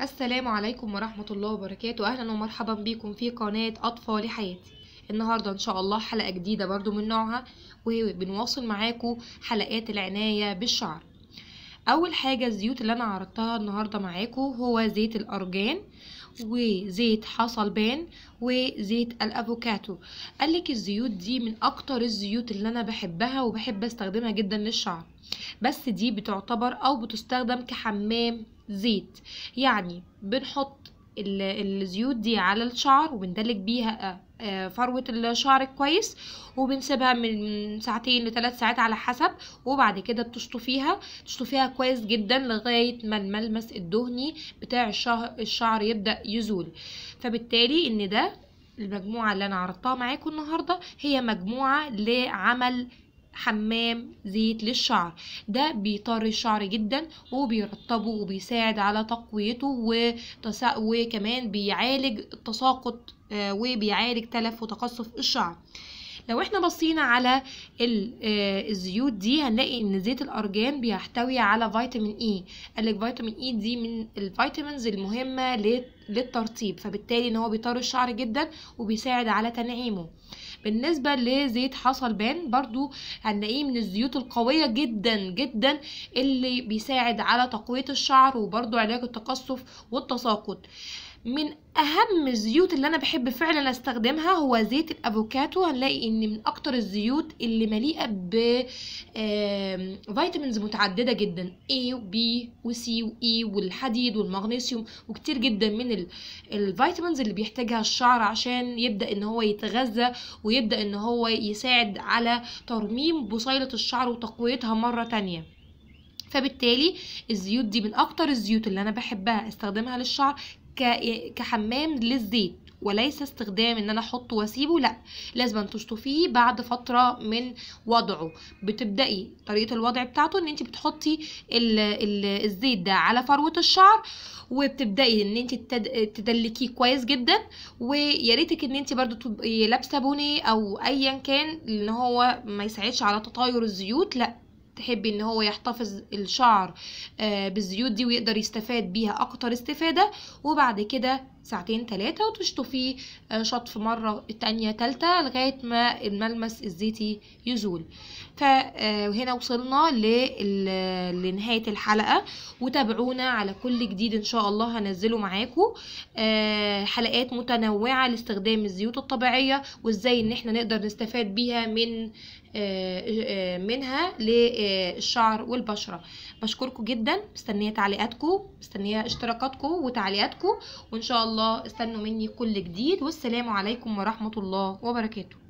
السلام عليكم ورحمة الله وبركاته أهلا ومرحبا بكم في قناة أطفال حياتي النهاردة إن شاء الله حلقة جديدة برضو من نوعها وبنواصل معاكم حلقات العناية بالشعر أول حاجة الزيوت اللي أنا عرضتها النهاردة معاكم هو زيت الأرجان وزيت حصلبان وزيت الافوكاتو قالك الزيوت دي من اكتر الزيوت اللي انا بحبها وبحب استخدمها جدا للشعر بس دي بتعتبر او بتستخدم كحمام زيت يعني بنحط الزيوت دي على الشعر وبندلك بيها آه، آه، فروة الشعر كويس وبنسيبها من ساعتين لثلاث ساعات على حسب وبعد كده بتشطفيها تشطفيها كويس جدا لغاية ما الملمس الدهني بتاع الشعر يبدأ يزول فبالتالي ان ده المجموعة اللي انا عرضتها معاكم النهاردة هي مجموعة لعمل حمام زيت للشعر ده بيطري الشعر جدا وبيرطبه وبيساعد على تقويته وتسا... وكمان بيعالج التساقط آه، وبيعالج تلف وتقصف الشعر لو احنا بصينا على آه، الزيوت دي هنلاقي ان زيت الارجان بيحتوي على فيتامين اي e. قال لك فيتامين اي e دي من الفيتامينز المهمه للترطيب فبالتالي ان هو بيطري الشعر جدا وبيساعد على تنعيمه بالنسبه لزيت بان برضو هنلاقيه من الزيوت القويه جدا جدا اللي بيساعد على تقويه الشعر وبرضو علاج التقصف والتساقط من اهم الزيوت اللي انا بحب فعلا استخدمها هو زيت الافوكاتو هنلاقي ان من اكتر الزيوت اللي مليئه ب فيتامينز متعدده جدا A و B و C و E والحديد والمغنيسيوم وكتير جدا من الفيتامينز اللي بيحتاجها الشعر عشان يبدا ان هو يتغذى ويبدا ان هو يساعد على ترميم بصيله الشعر وتقويتها مره تانية فبالتالي الزيوت دي من اكتر الزيوت اللي انا بحبها استخدمها للشعر كحمام للزيت وليس استخدام ان انا احطه واسيبه لا لازم تشطفيه بعد فتره من وضعه بتبداي طريقه الوضع بتاعته ان انت بتحطي الـ الـ الزيت ده على فروه الشعر وبتبداي ان انت تدلكيه كويس جدا ويا ريتك ان انت برده تبقي لابسه بوني او ايا كان ان هو ما يساعدش على تطاير الزيوت لا تحبي ان هو يحتفظ الشعر آه، بالزيوت دي ويقدر يستفاد بيها اكتر استفادة وبعد كده ساعتين ثلاثة وتشطفيه آه، شطف مرة تانية تالتة لغاية ما الملمس الزيتي يزول فهنا آه، وصلنا لنهاية الحلقة وتابعونا على كل جديد ان شاء الله هنزله معاكم آه، حلقات متنوعة لاستخدام الزيوت الطبيعية وازاي ان احنا نقدر نستفاد بيها من منها للشعر والبشرة بشكركم جدا مستنية تعليقاتكم مستنية اشتراكاتكم وتعليقاتكم وان شاء الله الله استنوا مني كل جديد والسلام عليكم ورحمة الله وبركاته